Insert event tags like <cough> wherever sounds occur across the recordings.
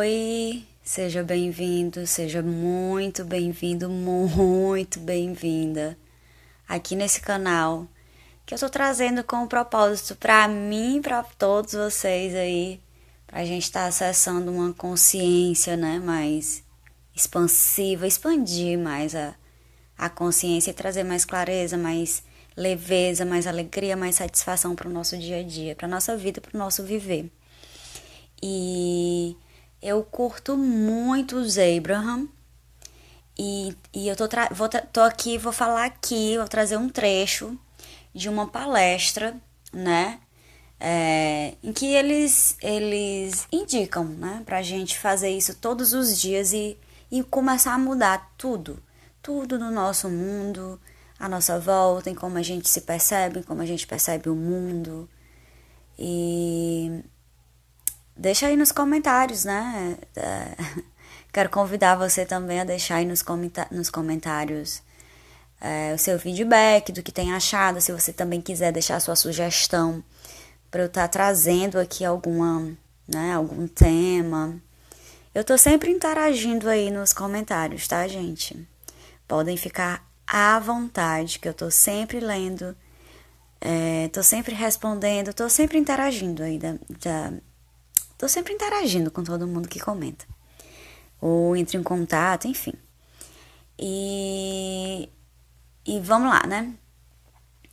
Oi, seja bem-vindo, seja muito bem-vindo, muito bem-vinda aqui nesse canal que eu tô trazendo com o um propósito para mim, para todos vocês aí, pra gente estar tá acessando uma consciência, né, mais expansiva, expandir mais a, a consciência e trazer mais clareza, mais leveza, mais alegria, mais satisfação para o nosso dia a dia, para nossa vida, para o nosso viver. E eu curto muito os Abraham. E, e eu tô, vou, tô aqui, vou falar aqui, vou trazer um trecho de uma palestra, né? É, em que eles, eles indicam, né? Pra gente fazer isso todos os dias e, e começar a mudar tudo. Tudo no nosso mundo, a nossa volta, em como a gente se percebe, em como a gente percebe o mundo. E deixa aí nos comentários, né? É, <laughs> quero convidar você também a deixar aí nos, comenta nos comentários é, o seu feedback do que tem achado. Se você também quiser deixar a sua sugestão para eu estar tá trazendo aqui alguma, né, algum tema. Eu tô sempre interagindo aí nos comentários, tá, gente? Podem ficar à vontade, que eu tô sempre lendo, é, tô sempre respondendo, tô sempre interagindo aí da, da Estou sempre interagindo com todo mundo que comenta. Ou entre em contato, enfim. E, e vamos lá, né?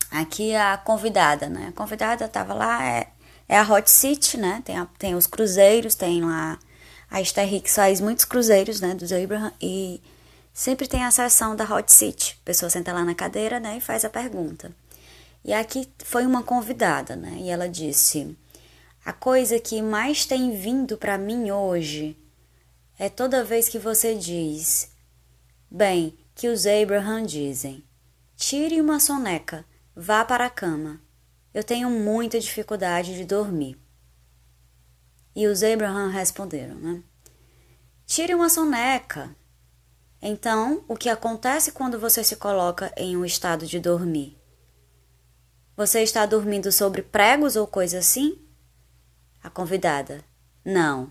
Aqui é a convidada, né? A convidada estava lá, é, é a Hot City, né? Tem, a, tem os cruzeiros, tem lá. A Esther Hicks faz muitos cruzeiros, né? Dos Abraham. E sempre tem a sessão da Hot City. A pessoa senta lá na cadeira, né? E faz a pergunta. E aqui foi uma convidada, né? E ela disse. A coisa que mais tem vindo para mim hoje é toda vez que você diz, bem, que os Abraham dizem, tire uma soneca, vá para a cama. Eu tenho muita dificuldade de dormir. E os Abraham responderam, né? Tire uma soneca. Então, o que acontece quando você se coloca em um estado de dormir? Você está dormindo sobre pregos ou coisa assim? A convidada. Não.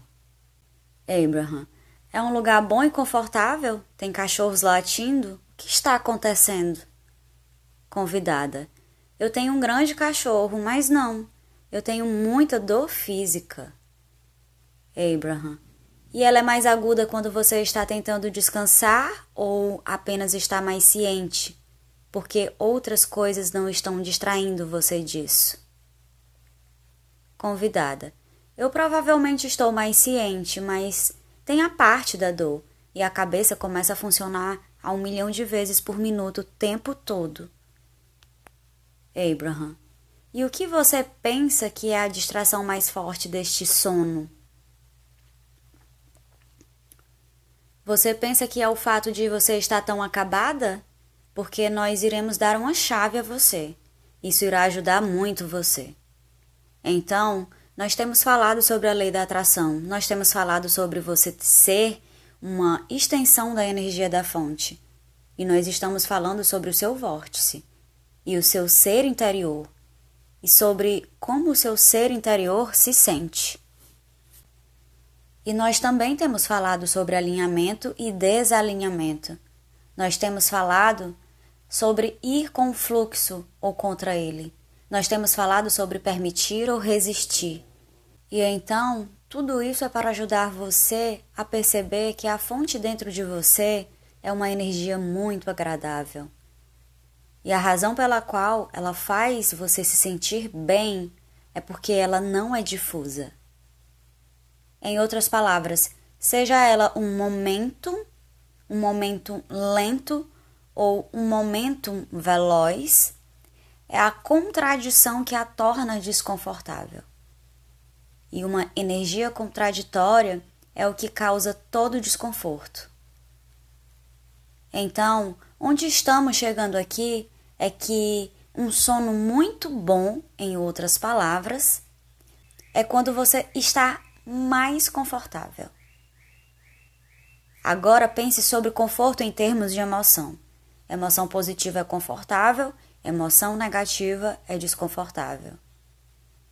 Abraham. É um lugar bom e confortável? Tem cachorros latindo? O que está acontecendo? Convidada. Eu tenho um grande cachorro, mas não. Eu tenho muita dor física. Abraham. E ela é mais aguda quando você está tentando descansar ou apenas está mais ciente? Porque outras coisas não estão distraindo você disso. Convidada. Eu provavelmente estou mais ciente, mas tem a parte da dor e a cabeça começa a funcionar a um milhão de vezes por minuto o tempo todo. Abraham, e o que você pensa que é a distração mais forte deste sono? Você pensa que é o fato de você estar tão acabada? Porque nós iremos dar uma chave a você. Isso irá ajudar muito você. Então, nós temos falado sobre a lei da atração, nós temos falado sobre você ser uma extensão da energia da fonte. E nós estamos falando sobre o seu vórtice e o seu ser interior e sobre como o seu ser interior se sente. E nós também temos falado sobre alinhamento e desalinhamento. Nós temos falado sobre ir com o fluxo ou contra ele. Nós temos falado sobre permitir ou resistir. E então, tudo isso é para ajudar você a perceber que a fonte dentro de você é uma energia muito agradável. E a razão pela qual ela faz você se sentir bem é porque ela não é difusa. Em outras palavras, seja ela um momento, um momento lento ou um momento veloz, é a contradição que a torna desconfortável. E uma energia contraditória é o que causa todo o desconforto. Então, onde estamos chegando aqui é que um sono muito bom, em outras palavras, é quando você está mais confortável. Agora pense sobre conforto em termos de emoção. Emoção positiva é confortável Emoção negativa é desconfortável.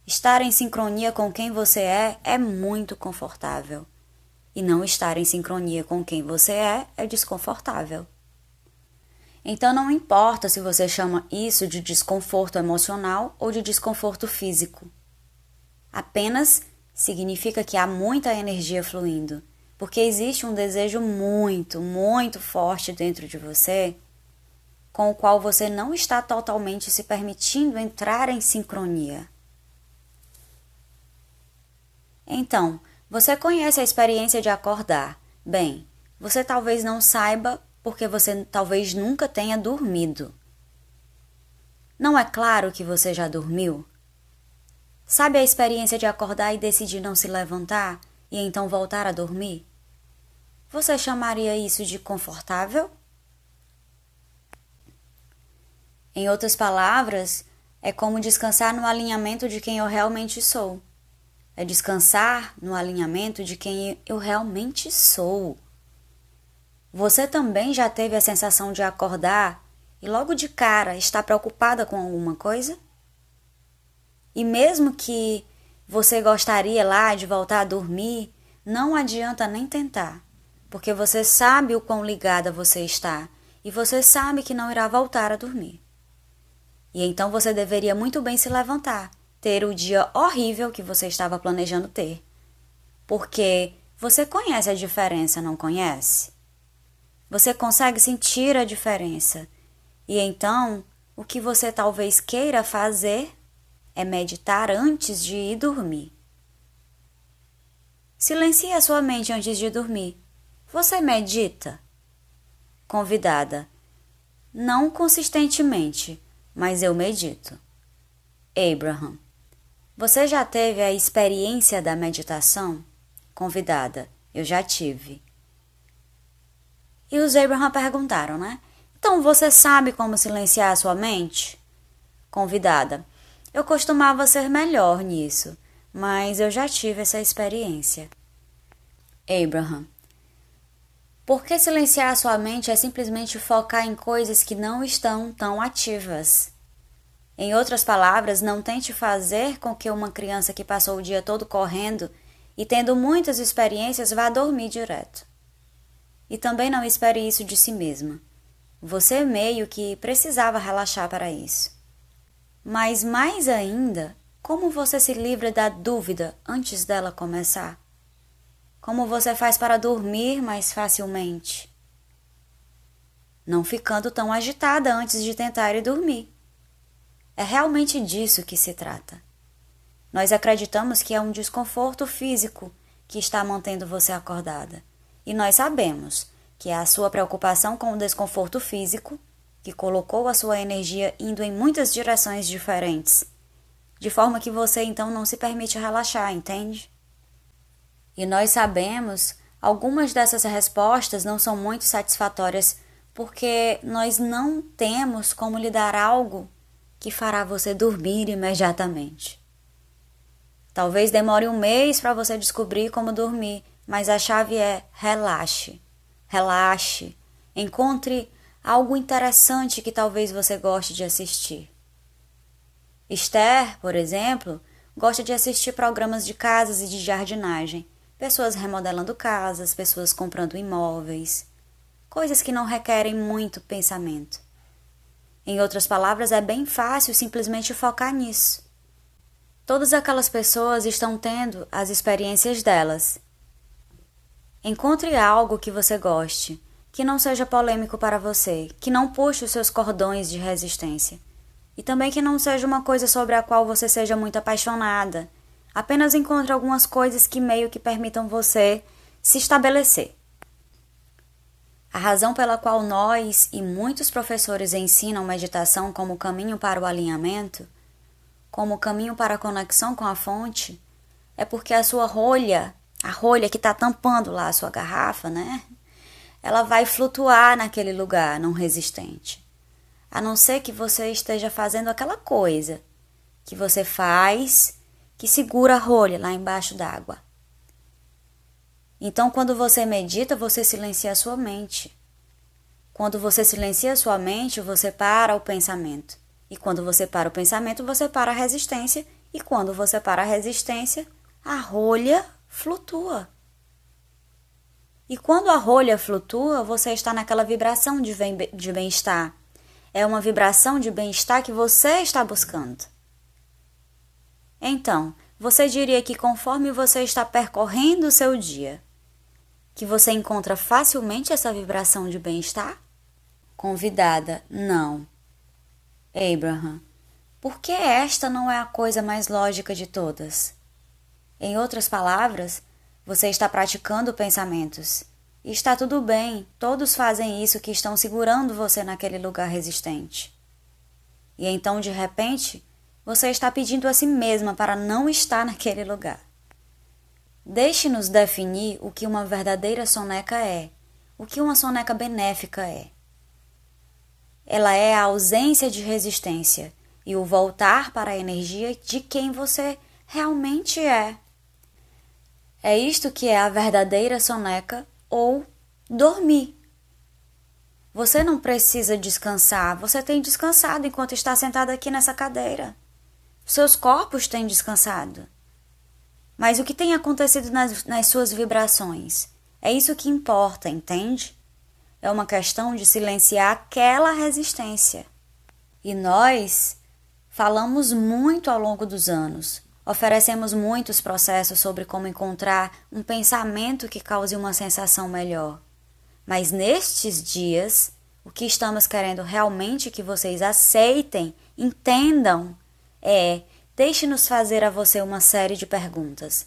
Estar em sincronia com quem você é é muito confortável. E não estar em sincronia com quem você é é desconfortável. Então não importa se você chama isso de desconforto emocional ou de desconforto físico. Apenas significa que há muita energia fluindo, porque existe um desejo muito, muito forte dentro de você com o qual você não está totalmente se permitindo entrar em sincronia. Então, você conhece a experiência de acordar. Bem, você talvez não saiba porque você talvez nunca tenha dormido. Não é claro que você já dormiu? Sabe a experiência de acordar e decidir não se levantar e então voltar a dormir? Você chamaria isso de confortável? Em outras palavras, é como descansar no alinhamento de quem eu realmente sou. É descansar no alinhamento de quem eu realmente sou. Você também já teve a sensação de acordar e logo de cara está preocupada com alguma coisa? E mesmo que você gostaria lá de voltar a dormir, não adianta nem tentar, porque você sabe o quão ligada você está e você sabe que não irá voltar a dormir. E então você deveria muito bem se levantar, ter o dia horrível que você estava planejando ter. Porque você conhece a diferença, não conhece? Você consegue sentir a diferença. E então, o que você talvez queira fazer é meditar antes de ir dormir. Silencie a sua mente antes de dormir. Você medita? Convidada. Não consistentemente mas eu medito. Abraham, você já teve a experiência da meditação? Convidada, eu já tive. E os Abraham perguntaram, né? Então você sabe como silenciar a sua mente? Convidada, eu costumava ser melhor nisso, mas eu já tive essa experiência. Abraham, porque silenciar sua mente é simplesmente focar em coisas que não estão tão ativas. Em outras palavras, não tente fazer com que uma criança que passou o dia todo correndo e tendo muitas experiências vá dormir direto. E também não espere isso de si mesma. Você meio que precisava relaxar para isso. Mas mais ainda, como você se livra da dúvida antes dela começar? Como você faz para dormir mais facilmente? Não ficando tão agitada antes de tentar ir dormir. É realmente disso que se trata. Nós acreditamos que é um desconforto físico que está mantendo você acordada. E nós sabemos que é a sua preocupação com o desconforto físico que colocou a sua energia indo em muitas direções diferentes, de forma que você então não se permite relaxar, entende? E nós sabemos, algumas dessas respostas não são muito satisfatórias porque nós não temos como lhe dar algo que fará você dormir imediatamente. Talvez demore um mês para você descobrir como dormir, mas a chave é relaxe. Relaxe. Encontre algo interessante que talvez você goste de assistir. Esther, por exemplo, gosta de assistir programas de casas e de jardinagem pessoas remodelando casas, pessoas comprando imóveis, coisas que não requerem muito pensamento. Em outras palavras, é bem fácil simplesmente focar nisso. Todas aquelas pessoas estão tendo as experiências delas. Encontre algo que você goste, que não seja polêmico para você, que não puxe os seus cordões de resistência. E também que não seja uma coisa sobre a qual você seja muito apaixonada Apenas encontre algumas coisas que meio que permitam você se estabelecer. A razão pela qual nós e muitos professores ensinam meditação como caminho para o alinhamento, como caminho para a conexão com a fonte, é porque a sua rolha, a rolha que está tampando lá a sua garrafa, né? Ela vai flutuar naquele lugar não resistente. A não ser que você esteja fazendo aquela coisa que você faz que segura a rolha lá embaixo d'água. Então, quando você medita, você silencia a sua mente. Quando você silencia a sua mente, você para o pensamento. E quando você para o pensamento, você para a resistência. E quando você para a resistência, a rolha flutua. E quando a rolha flutua, você está naquela vibração de bem-estar. É uma vibração de bem-estar que você está buscando. Então, você diria que conforme você está percorrendo o seu dia, que você encontra facilmente essa vibração de bem-estar? Convidada, não. Abraham, por que esta não é a coisa mais lógica de todas? Em outras palavras, você está praticando pensamentos. E está tudo bem, todos fazem isso que estão segurando você naquele lugar resistente. E então, de repente, você está pedindo a si mesma para não estar naquele lugar. Deixe-nos definir o que uma verdadeira soneca é, o que uma soneca benéfica é. Ela é a ausência de resistência e o voltar para a energia de quem você realmente é. É isto que é a verdadeira soneca ou dormir. Você não precisa descansar, você tem descansado enquanto está sentado aqui nessa cadeira. Seus corpos têm descansado. Mas o que tem acontecido nas, nas suas vibrações? É isso que importa, entende? É uma questão de silenciar aquela resistência. E nós falamos muito ao longo dos anos, oferecemos muitos processos sobre como encontrar um pensamento que cause uma sensação melhor. Mas nestes dias, o que estamos querendo realmente é que vocês aceitem, entendam é: deixe-nos fazer a você uma série de perguntas.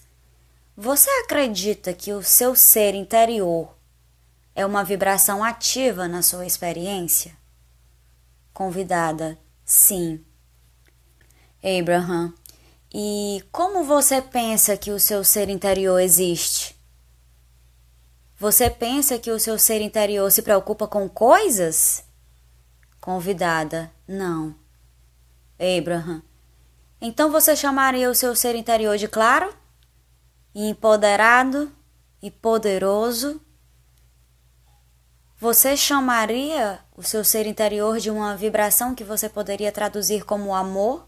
Você acredita que o seu ser interior é uma vibração ativa na sua experiência? Convidada: Sim. Abraham: E como você pensa que o seu ser interior existe? Você pensa que o seu ser interior se preocupa com coisas? Convidada: Não. Abraham: então você chamaria o seu ser interior de claro, e empoderado e poderoso? Você chamaria o seu ser interior de uma vibração que você poderia traduzir como amor?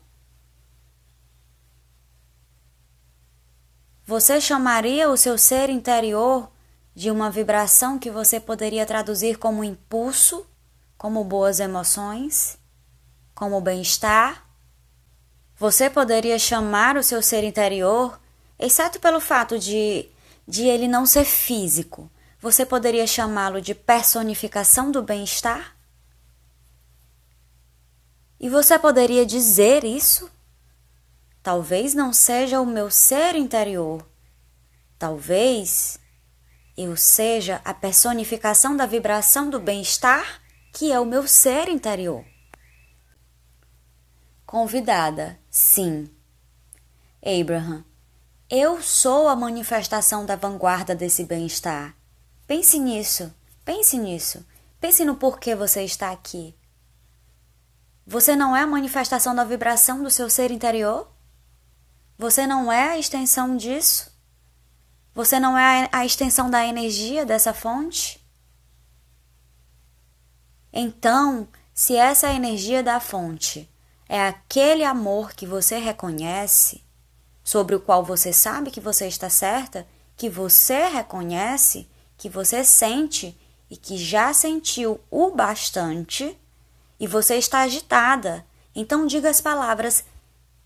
Você chamaria o seu ser interior de uma vibração que você poderia traduzir como impulso, como boas emoções, como bem-estar? Você poderia chamar o seu ser interior, exceto pelo fato de, de ele não ser físico, você poderia chamá-lo de personificação do bem-estar? E você poderia dizer isso? Talvez não seja o meu ser interior. Talvez eu seja a personificação da vibração do bem-estar, que é o meu ser interior. Convidada, sim. Abraham, eu sou a manifestação da vanguarda desse bem-estar. Pense nisso, pense nisso, pense no porquê você está aqui. Você não é a manifestação da vibração do seu ser interior? Você não é a extensão disso? Você não é a extensão da energia dessa fonte? Então, se essa é a energia da fonte é aquele amor que você reconhece, sobre o qual você sabe que você está certa, que você reconhece, que você sente e que já sentiu o bastante e você está agitada. Então diga as palavras: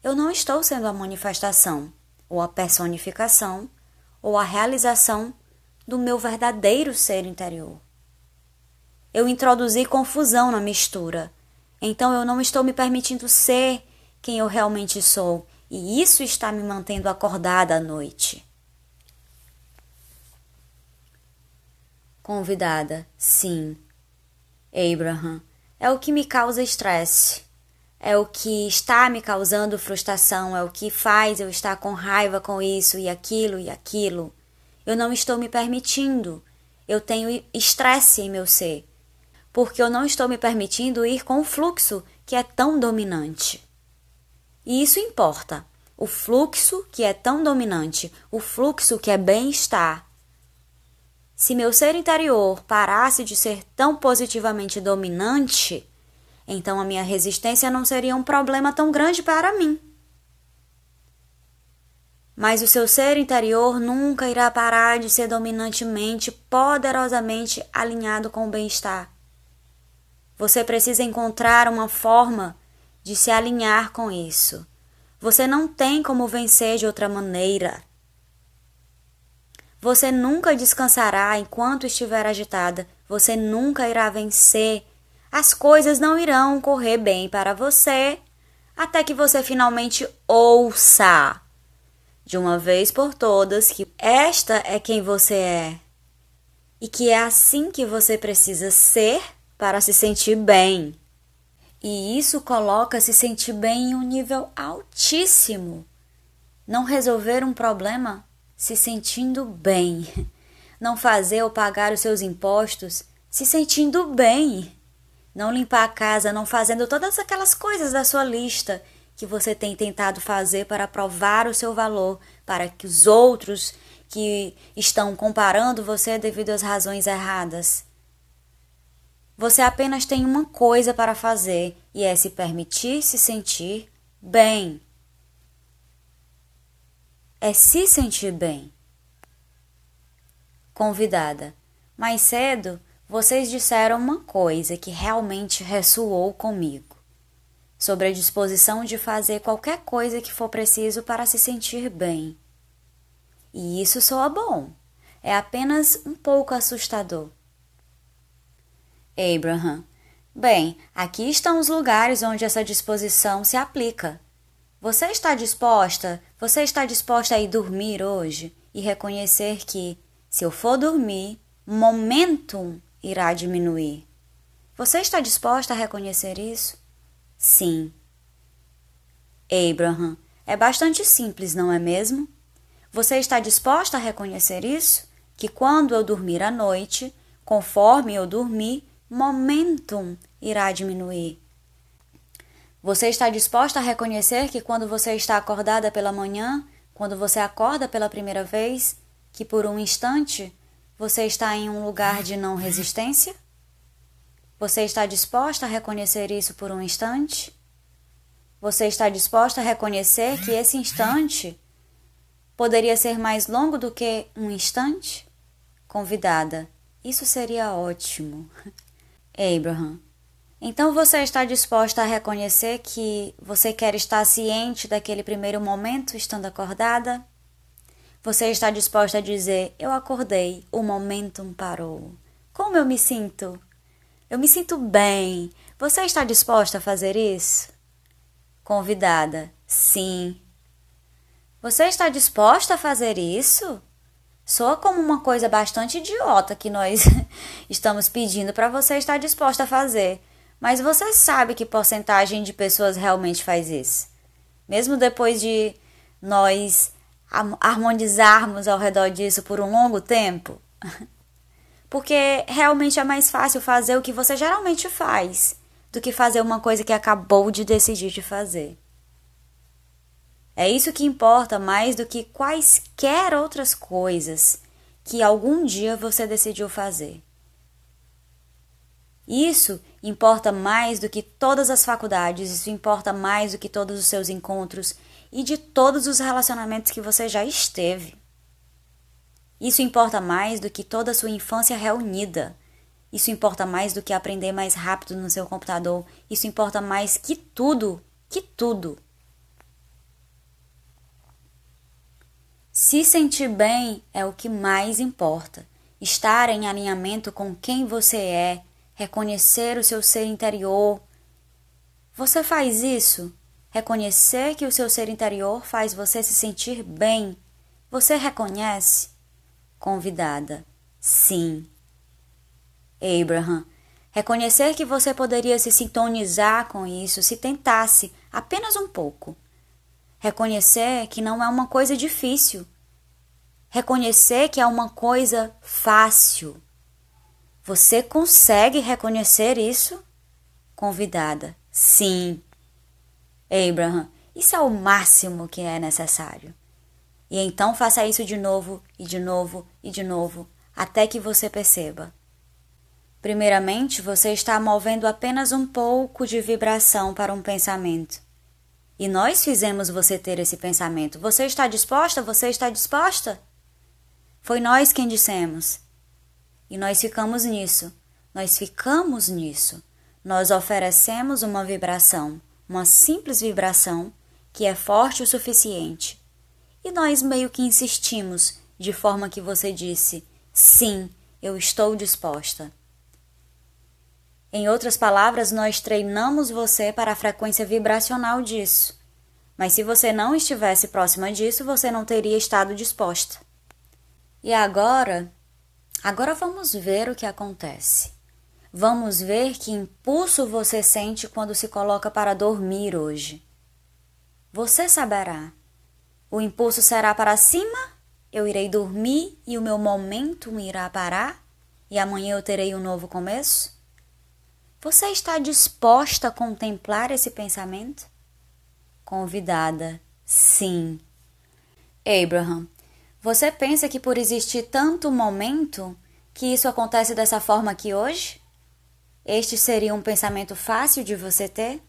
eu não estou sendo a manifestação ou a personificação ou a realização do meu verdadeiro ser interior. Eu introduzi confusão na mistura então eu não estou me permitindo ser quem eu realmente sou, e isso está me mantendo acordada à noite. Convidada, sim. Abraham, é o que me causa estresse. É o que está me causando frustração, é o que faz eu estar com raiva com isso e aquilo e aquilo. Eu não estou me permitindo. Eu tenho estresse em meu ser porque eu não estou me permitindo ir com o fluxo que é tão dominante. E isso importa. O fluxo que é tão dominante, o fluxo que é bem-estar. Se meu ser interior parasse de ser tão positivamente dominante, então a minha resistência não seria um problema tão grande para mim. Mas o seu ser interior nunca irá parar de ser dominantemente, poderosamente alinhado com o bem-estar. Você precisa encontrar uma forma de se alinhar com isso. Você não tem como vencer de outra maneira. Você nunca descansará enquanto estiver agitada. Você nunca irá vencer. As coisas não irão correr bem para você até que você finalmente ouça de uma vez por todas que esta é quem você é e que é assim que você precisa ser para se sentir bem. E isso coloca se sentir bem em um nível altíssimo. Não resolver um problema se sentindo bem. <laughs> Não fazer ou pagar os seus impostos se sentindo bem. Não limpar a casa, não fazendo todas aquelas coisas da sua lista que você tem tentado fazer para provar o seu valor, para que os outros que estão comparando você devido às razões erradas você apenas tem uma coisa para fazer e é se permitir se sentir bem. É se sentir bem. Convidada, mais cedo vocês disseram uma coisa que realmente ressoou comigo sobre a disposição de fazer qualquer coisa que for preciso para se sentir bem. E isso soa bom. É apenas um pouco assustador. Abraham. Bem, aqui estão os lugares onde essa disposição se aplica. Você está disposta? Você está disposta a ir dormir hoje e reconhecer que, se eu for dormir, momentum irá diminuir. Você está disposta a reconhecer isso? Sim. Abraham, é bastante simples, não é mesmo? Você está disposta a reconhecer isso? Que quando eu dormir à noite, conforme eu dormir, momentum irá diminuir. Você está disposta a reconhecer que quando você está acordada pela manhã, quando você acorda pela primeira vez, que por um instante você está em um lugar de não resistência? Você está disposta a reconhecer isso por um instante? Você está disposta a reconhecer que esse instante poderia ser mais longo do que um instante? Convidada, isso seria ótimo. Abraham, então você está disposta a reconhecer que você quer estar ciente daquele primeiro momento estando acordada? Você está disposta a dizer: Eu acordei, o momentum parou. Como eu me sinto? Eu me sinto bem. Você está disposta a fazer isso? Convidada: Sim. Você está disposta a fazer isso? Soa como uma coisa bastante idiota que nós <laughs> estamos pedindo para você estar disposta a fazer, mas você sabe que porcentagem de pessoas realmente faz isso. Mesmo depois de nós harmonizarmos ao redor disso por um longo tempo. <laughs> Porque realmente é mais fácil fazer o que você geralmente faz do que fazer uma coisa que acabou de decidir de fazer. É isso que importa mais do que quaisquer outras coisas que algum dia você decidiu fazer. Isso importa mais do que todas as faculdades, isso importa mais do que todos os seus encontros e de todos os relacionamentos que você já esteve. Isso importa mais do que toda a sua infância reunida. Isso importa mais do que aprender mais rápido no seu computador. Isso importa mais que tudo, que tudo. Se sentir bem é o que mais importa. Estar em alinhamento com quem você é, reconhecer o seu ser interior. Você faz isso? Reconhecer que o seu ser interior faz você se sentir bem. Você reconhece? Convidada. Sim. Abraham. Reconhecer que você poderia se sintonizar com isso se tentasse apenas um pouco. Reconhecer que não é uma coisa difícil. Reconhecer que é uma coisa fácil. Você consegue reconhecer isso? Convidada. Sim. Abraham, isso é o máximo que é necessário. E então faça isso de novo e de novo e de novo, até que você perceba. Primeiramente, você está movendo apenas um pouco de vibração para um pensamento. E nós fizemos você ter esse pensamento. Você está disposta? Você está disposta? Foi nós quem dissemos. E nós ficamos nisso. Nós ficamos nisso. Nós oferecemos uma vibração, uma simples vibração, que é forte o suficiente. E nós meio que insistimos, de forma que você disse: sim, eu estou disposta. Em outras palavras, nós treinamos você para a frequência vibracional disso. Mas se você não estivesse próxima disso, você não teria estado disposta. E agora, agora vamos ver o que acontece. Vamos ver que impulso você sente quando se coloca para dormir hoje. Você saberá. O impulso será para cima, eu irei dormir e o meu momento irá parar, e amanhã eu terei um novo começo? Você está disposta a contemplar esse pensamento? Convidada, sim. Abraham, você pensa que por existir tanto momento que isso acontece dessa forma aqui hoje? Este seria um pensamento fácil de você ter?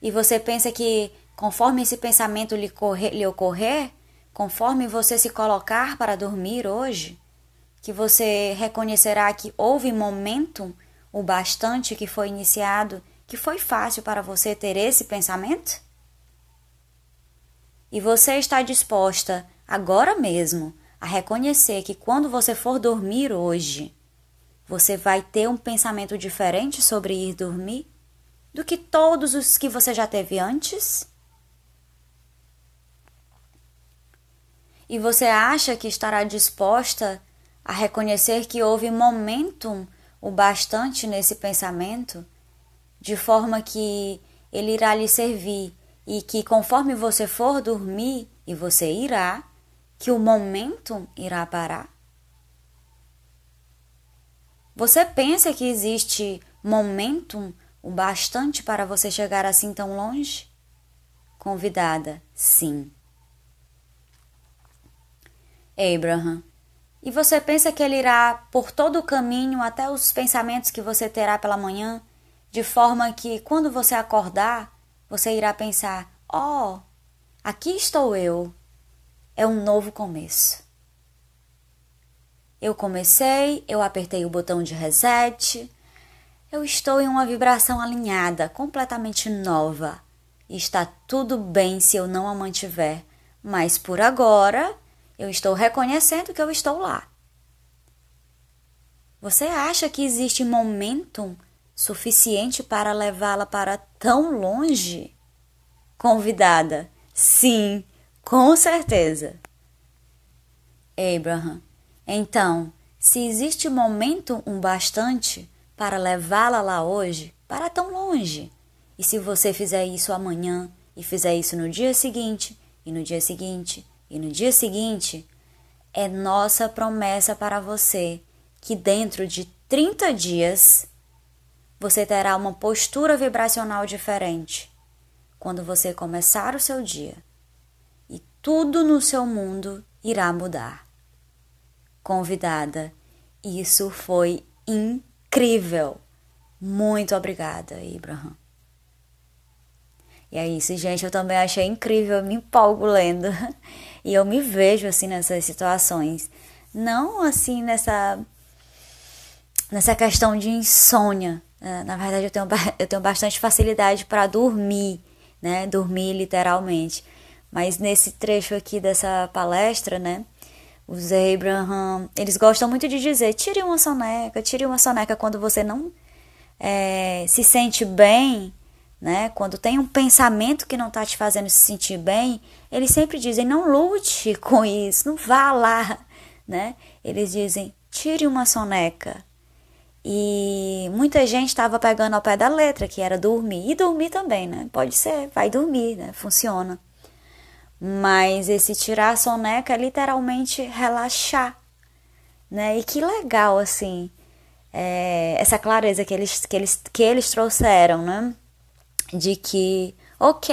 E você pensa que, conforme esse pensamento lhe, lhe ocorrer, conforme você se colocar para dormir hoje, que você reconhecerá que houve momento o bastante que foi iniciado que foi fácil para você ter esse pensamento? E você está disposta, agora mesmo, a reconhecer que quando você for dormir hoje, você vai ter um pensamento diferente sobre ir dormir do que todos os que você já teve antes? E você acha que estará disposta a reconhecer que houve momentum o bastante nesse pensamento, de forma que ele irá lhe servir e que conforme você for dormir, e você irá, que o momento irá parar. Você pensa que existe momentum o bastante para você chegar assim tão longe? Convidada, sim. Abraham e você pensa que ele irá por todo o caminho até os pensamentos que você terá pela manhã, de forma que quando você acordar, você irá pensar: "Oh, aqui estou eu. É um novo começo." Eu comecei, eu apertei o botão de reset. Eu estou em uma vibração alinhada, completamente nova. E está tudo bem se eu não a mantiver, mas por agora eu estou reconhecendo que eu estou lá. Você acha que existe momentum suficiente para levá-la para tão longe? Convidada. Sim, com certeza. Abraham. Então, se existe momento um bastante para levá-la lá hoje, para tão longe. E se você fizer isso amanhã, e fizer isso no dia seguinte, e no dia seguinte, e no dia seguinte, é nossa promessa para você que dentro de 30 dias você terá uma postura vibracional diferente quando você começar o seu dia e tudo no seu mundo irá mudar. Convidada, isso foi incrível! Muito obrigada, Ibrahim. E é isso, gente. Eu também achei incrível, eu me empolgo lendo. <laughs> E eu me vejo assim nessas situações. Não assim nessa nessa questão de insônia. É, na verdade, eu tenho, <laughs> eu tenho bastante facilidade para dormir, né? Dormir literalmente. Mas nesse trecho aqui dessa palestra, né? Os Abraham, eles gostam muito de dizer: tire uma soneca, tire uma soneca quando você não é, se sente bem, né? Quando tem um pensamento que não está te fazendo se sentir bem, eles sempre dizem: não lute <laughs> com isso, não vá lá, <laughs> né? Eles dizem: tire uma soneca. E muita gente estava pegando ao pé da letra, que era dormir. E dormir também, né? Pode ser, vai dormir, né? Funciona. Mas esse tirar a soneca é literalmente relaxar, né? E que legal, assim, é, essa clareza que eles, que, eles, que eles trouxeram, né? de que, ok,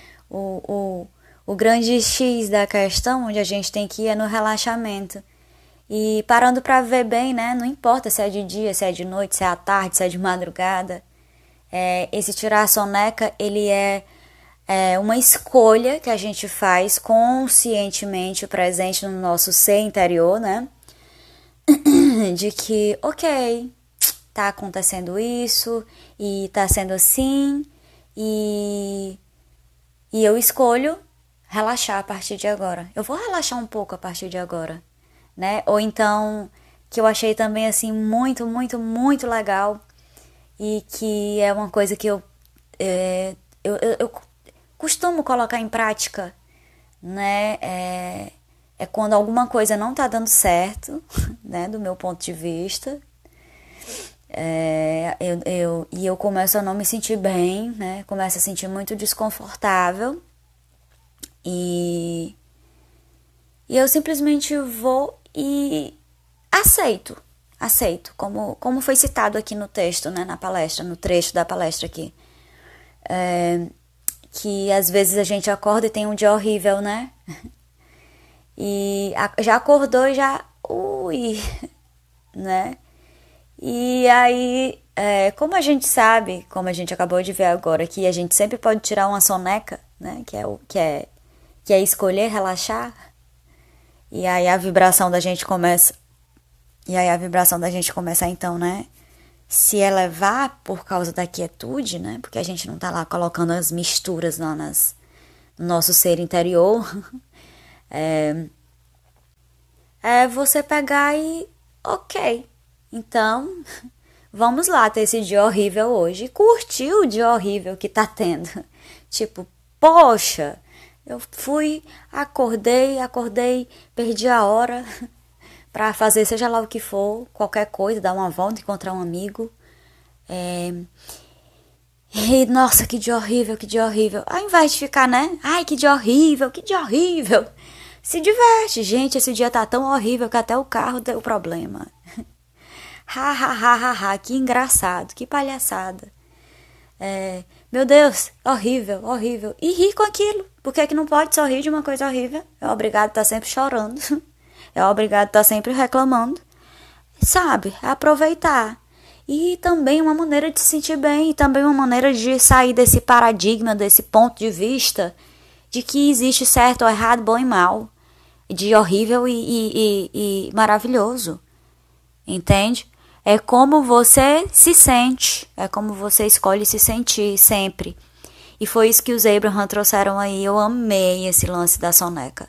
<laughs> o, o, o grande X da questão onde a gente tem que ir é no relaxamento. E parando para ver bem, né? Não importa se é de dia, se é de noite, se é à tarde, se é de madrugada. É, esse tirar a soneca, ele é, é uma escolha que a gente faz conscientemente presente no nosso ser interior, né? <clears throat> De que, ok, tá acontecendo isso e tá sendo assim e e eu escolho relaxar a partir de agora. Eu vou relaxar um pouco a partir de agora, né? Ou então que eu achei também assim muito, muito, muito legal e que é uma coisa que eu é, eu, eu, eu, costumo colocar em prática, né? É, é quando alguma coisa não tá dando certo, <laughs> né? Do meu ponto de vista. É, eu, eu, e eu começo a não me sentir bem, né? Começo a sentir muito desconfortável. E, e eu simplesmente vou e aceito. Aceito, como, como foi citado aqui no texto, né, na palestra, no trecho da palestra aqui. É, que às vezes a gente acorda e tem um dia horrível, né? <laughs> E a, já acordou e já. Ui! <laughs> Né? E aí, é, como a gente sabe, como a gente acabou de ver agora, que a gente sempre pode tirar uma soneca, né? Que é, o, que é, que é escolher relaxar. E aí a vibração da gente começa. E aí a vibração da gente começa, então, né? Se elevar por causa da quietude, né? Porque a gente não tá lá colocando as misturas lá nas, no nosso ser interior. <laughs> é, é você pegar e. Ok, então, vamos lá ter esse dia horrível hoje. curtiu o dia horrível que tá tendo. <laughs> Tipo, poxa, eu fui, acordei, acordei, perdi a hora <laughs> para fazer seja lá o que for, qualquer coisa, dar uma volta, encontrar um amigo. É... E nossa, que dia horrível, que dia horrível. Ao invés de ficar, né? Ai, que dia horrível, que dia horrível. Se diverte, gente. Esse dia tá tão horrível que até o carro deu problema. Ha, ha, ha, ha, ha, que engraçado, que palhaçada. É, meu Deus, horrível, horrível. E rir com aquilo. Porque é que não pode sorrir de uma coisa horrível? É obrigado a estar tá sempre chorando. <laughs> É obrigado a estar tá sempre reclamando. Sabe, é aproveitar. E também uma maneira de se sentir bem, e também uma maneira de sair desse paradigma, desse ponto de vista de que existe certo ou errado, bom e mal, de horrível e, e, e, e maravilhoso. Entende? é como você se sente, é como você escolhe se sentir sempre. E foi isso que os Abraham trouxeram aí. Eu amei esse lance da soneca.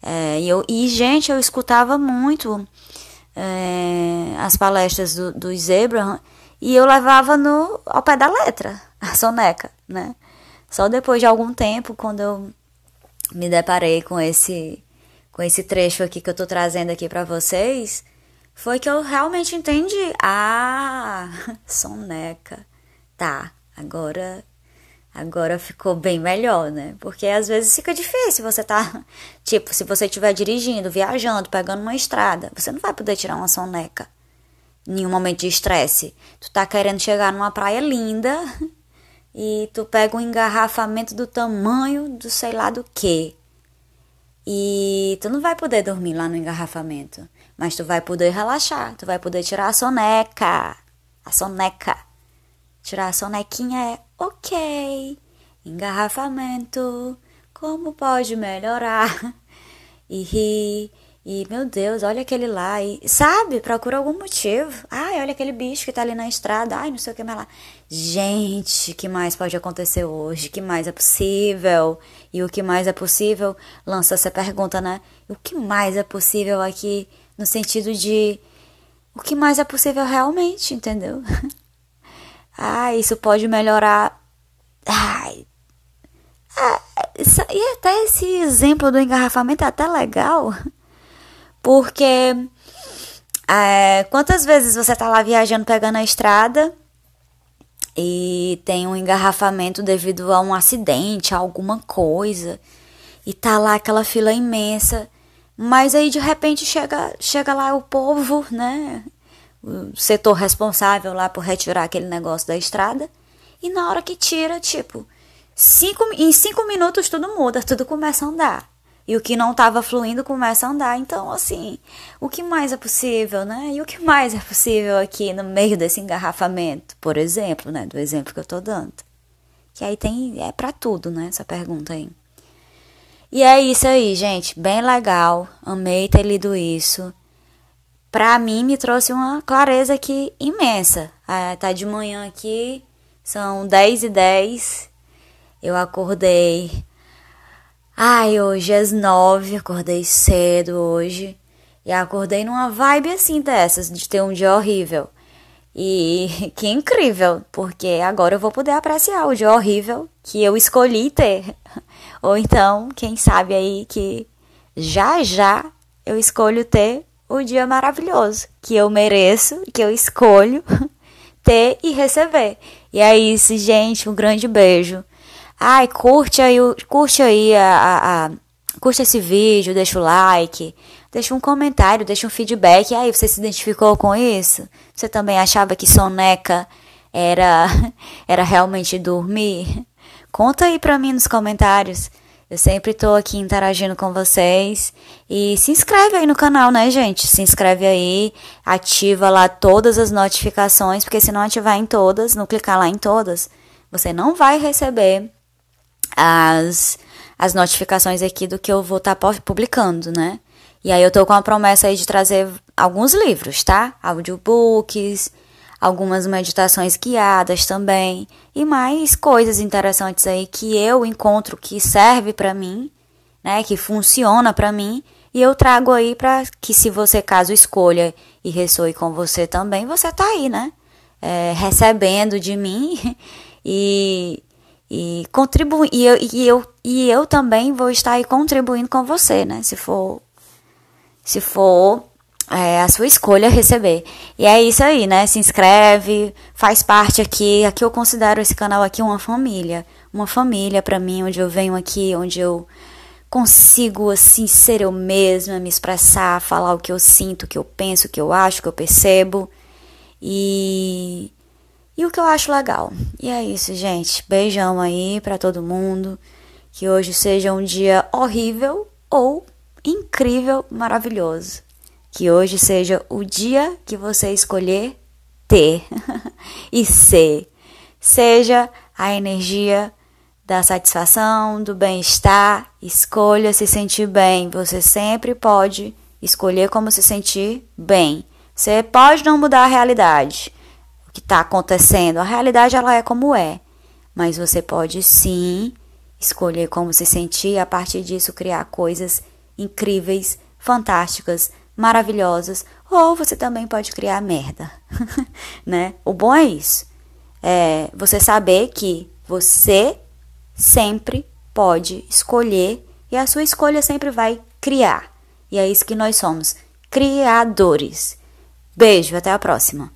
É, eu, e, gente, eu escutava muito é, as palestras do, dos Abraham e eu levava no, ao pé da letra <laughs> a soneca, né? Só depois de algum tempo, quando eu me deparei com esse, com esse trecho aqui que eu tô trazendo aqui para vocês foi que eu realmente entendi. Ah, <laughs> soneca. Tá, agora agora ficou bem melhor, né? Porque às vezes fica difícil você tá, <laughs> tipo, se você estiver dirigindo, viajando, pegando uma estrada, você não vai poder tirar uma soneca em um momento de estresse. Tu tá querendo chegar numa praia linda <laughs> e tu pega um engarrafamento do tamanho do sei lá do quê E tu não vai poder dormir lá no engarrafamento. Mas tu vai poder relaxar, tu vai poder tirar a soneca. A soneca. Tirar a sonequinha é ok. Engarrafamento. Como pode melhorar? <laughs> E rir. E, meu Deus, olha aquele lá. E, sabe? Procura algum motivo. Ai, olha aquele bicho que tá ali na estrada. Ai, não sei o que mais lá. Gente, que mais pode acontecer hoje? que mais é possível? E o que mais é possível? Lança essa pergunta, né? O que mais é possível aqui? No sentido de o que mais é possível realmente, entendeu? <laughs> ah, isso pode melhorar. Ai. Ah, e até esse exemplo do engarrafamento é até legal, <laughs> porque é, quantas vezes você tá lá viajando pegando a estrada e tem um engarrafamento devido a um acidente, a alguma coisa, e tá lá aquela fila imensa. Mas aí de repente chega, chega lá o povo, né? O setor responsável lá por retirar aquele negócio da estrada. E na hora que tira, tipo, cinco, em cinco minutos tudo muda, tudo começa a andar. E o que não estava fluindo começa a andar. Então, assim, o que mais é possível, né? E o que mais é possível aqui no meio desse engarrafamento, por exemplo, né? Do exemplo que eu estou dando. Que aí tem. É para tudo, né? Essa pergunta aí. E é isso aí, gente. Bem legal. Amei ter lido isso. Pra mim, me trouxe uma clareza aqui imensa. É, tá de manhã aqui, são 10 e 10. Eu acordei. Ai, hoje às 9, acordei cedo hoje. E acordei numa vibe assim dessas, de ter um dia horrível. E <laughs> que incrível, porque agora eu vou poder apreciar o dia horrível que eu escolhi ter. <laughs> Ou então, quem sabe aí que já já eu escolho ter o dia maravilhoso que eu mereço, que eu escolho <laughs> ter e receber. E é isso, gente, um grande beijo. Ai, curte aí, curte aí a, a, a curte esse vídeo, deixa o like, Deixa um comentário, deixa um feedback. Aí, você se identificou com isso? Você também achava que soneca era, <laughs> era realmente dormir? Conta aí pra mim nos comentários. Eu sempre tô aqui interagindo com vocês. E se inscreve aí no canal, né, gente? Se inscreve aí, ativa lá todas as notificações, porque se não ativar em todas, não clicar lá em todas, você não vai receber as, as notificações aqui do que eu vou estar tá publicando, né? E aí eu tô com a promessa aí de trazer alguns livros, tá? Audiobooks, algumas meditações guiadas também e mais coisas interessantes aí que eu encontro que serve para mim, né, que funciona para mim e eu trago aí para que se você caso escolha e ressoe com você também, você tá aí, né? É, recebendo de mim <laughs> e e contribuir e e eu e eu também vou estar aí contribuindo com você, né? Se for se for é, a sua escolha receber. E é isso aí, né? Se inscreve, faz parte aqui. Aqui eu considero esse canal aqui uma família. Uma família para mim, onde eu venho aqui, onde eu consigo, assim, ser eu mesma, me expressar, falar o que eu sinto, o que eu penso, o que eu acho, o que eu percebo. E. E o que eu acho legal. E é isso, gente. Beijão aí para todo mundo. Que hoje seja um dia horrível ou incrível, maravilhoso. Que hoje seja o dia que você escolher ter <laughs> e ser. Seja a energia da satisfação, do bem-estar. Escolha se sentir bem. Você sempre pode escolher como se sentir bem. Você pode não mudar a realidade, o que está acontecendo. A realidade ela é como é, mas você pode sim escolher como se sentir e a partir disso criar coisas incríveis, fantásticas, maravilhosas, ou você também pode criar merda, <laughs> né? O bom é isso, é você saber que você sempre pode escolher e a sua escolha sempre vai criar. E é isso que nós somos, criadores. Beijo, até a próxima.